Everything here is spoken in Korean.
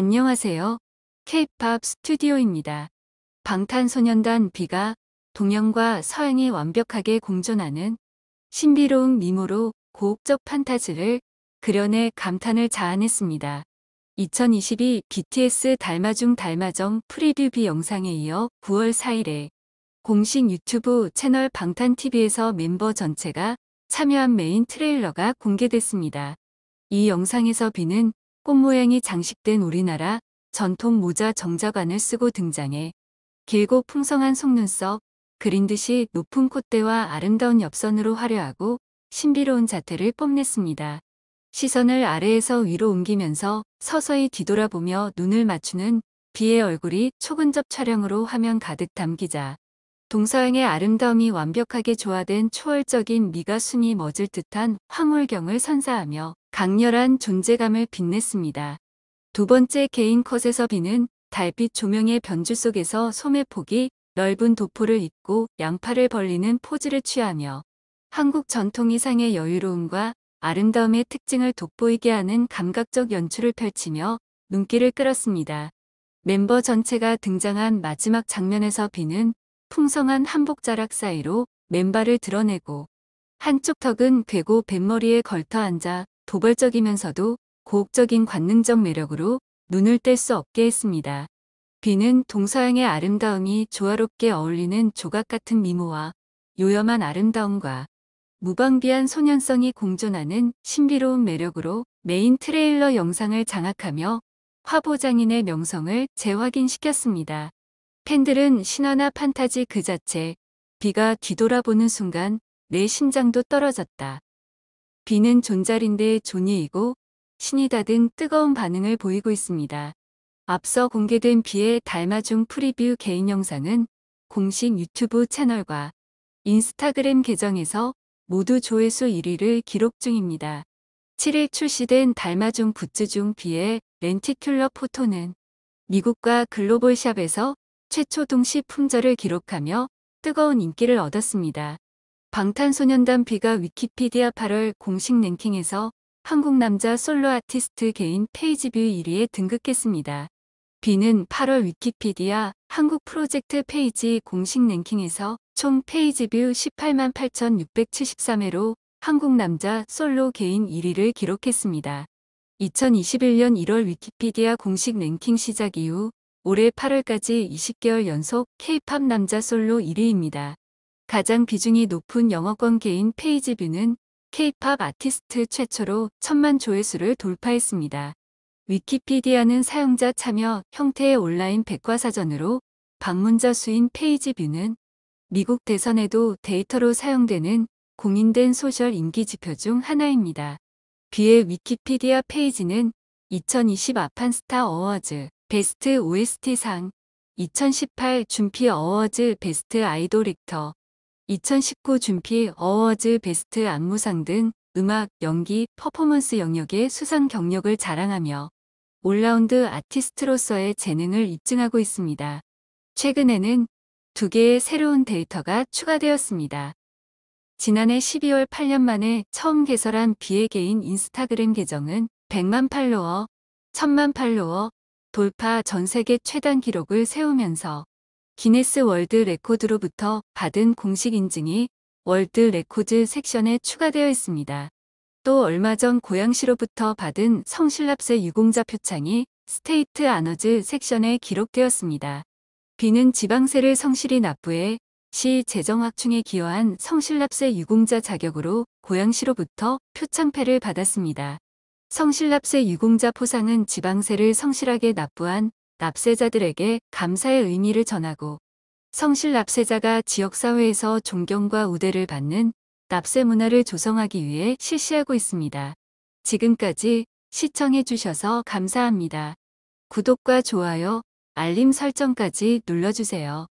안녕하세요. K-팝 스튜디오입니다. 방탄소년단 비가 동양과 서양이 완벽하게 공존하는 신비로운 미모로 고혹적 판타지를 그려내 감탄을 자아냈습니다. 2022 BTS 달마중 달마정 프리뷰비 영상에 이어 9월 4일에 공식 유튜브 채널 방탄TV에서 멤버 전체가 참여한 메인 트레일러가 공개됐습니다. 이 영상에서 비는 꽃모양이 장식된 우리나라 전통 모자 정자관을 쓰고 등장해 길고 풍성한 속눈썹, 그린 듯이 높은 콧대와 아름다운 옆선으로 화려하고 신비로운 자태를 뽐냈습니다. 시선을 아래에서 위로 옮기면서 서서히 뒤돌아보며 눈을 맞추는 비의 얼굴이 초근접 촬영으로 화면 가득 담기자 동서양의 아름다움이 완벽하게 조화된 초월적인 미가 순이 멎을 듯한 황홀경을 선사하며 강렬한 존재감을 빛냈습니다. 두 번째 개인 컷에서 비는 달빛 조명의 변주 속에서 소매 폭이 넓은 도포를 입고 양팔을 벌리는 포즈를 취하며 한국 전통 이상의 여유로움과 아름다움의 특징을 돋보이게 하는 감각적 연출을 펼치며 눈길을 끌었습니다. 멤버 전체가 등장한 마지막 장면에서 비는 풍성한 한복 자락 사이로 맨발을 드러내고 한쪽 턱은 괴고 뱃머리에 걸터 앉아 도발적이면서도 고혹적인 관능적 매력으로 눈을 뗄 수 없게 했습니다. 비는 동서양의 아름다움이 조화롭게 어울리는 조각 같은 미모와 요염한 아름다움과 무방비한 소년성이 공존하는 신비로운 매력으로 메인 트레일러 영상을 장악하며 화보장인의 명성을 재확인시켰습니다. 팬들은 신화나 판타지 그 자체, 비가 뒤돌아보는 순간 내 심장도 떨어졌다. 비는 존잘인데 존이이고 신이다 등 뜨거운 반응을 보이고 있습니다. 앞서 공개된 비의 달마중 프리뷰 개인 영상은 공식 유튜브 채널과 인스타그램 계정에서 모두 조회수 1위를 기록 중입니다. 7일 출시된 달마중 굿즈 중비의 렌티큘러 포토는 미국과 글로벌 샵에서 최초 동시 품절을 기록하며 뜨거운 인기를 얻었습니다. 방탄소년단 B가 위키피디아 8월 공식 랭킹에서 한국 남자 솔로 아티스트 개인 페이지 뷰 1위에 등극했습니다. B는 8월 위키피디아 한국 프로젝트 페이지 공식 랭킹에서 총 페이지 뷰 18만 8,673회로 한국 남자 솔로 개인 1위를 기록했습니다. 2021년 1월 위키피디아 공식 랭킹 시작 이후 올해 8월까지 20개월 연속 K-팝 남자 솔로 1위입니다. 가장 비중이 높은 영어권 개인 페이지 뷰는 K-팝 아티스트 최초로 천만 조회수를 돌파했습니다. 위키피디아는 사용자 참여 형태의 온라인 백과사전으로 방문자 수인 페이지 뷰는 미국 대선에도 데이터로 사용되는 공인된 소셜 인기 지표 중 하나입니다. 비의 위키피디아 페이지는 2020 아판스타 어워즈 베스트 OST상 2018 준피 어워즈 베스트 아이돌 액터 2019 준피 어워즈 베스트 안무상 등 음악, 연기, 퍼포먼스 영역의 수상 경력을 자랑하며 올라운드 아티스트로서의 재능을 입증하고 있습니다. 최근에는 두 개의 새로운 데이터가 추가되었습니다. 지난해 12월 8년 만에 처음 개설한 비의개인 인스타그램 계정은 100만 팔로워, 1000만 팔로워, 돌파 전 세계 최단 기록을 세우면서 기네스 월드 레코드로부터 받은 공식 인증이 월드 레코드 섹션에 추가되어 있습니다. 또 얼마 전 고양시로부터 받은 성실납세 유공자 표창이 스테이트 아너즈 섹션에 기록되었습니다. 비는 지방세를 성실히 납부해 시 재정 확충에 기여한 성실납세 유공자 자격으로 고양시로부터 표창패를 받았습니다. 성실납세 유공자 포상은 지방세를 성실하게 납부한 납세자들에게 감사의 의미를 전하고 성실 납세자가 지역사회에서 존경과 우대를 받는 납세 문화를 조성하기 위해 실시하고 있습니다. 지금까지 시청해 주셔서 감사합니다. 구독과 좋아요, 알림 설정까지 눌러주세요.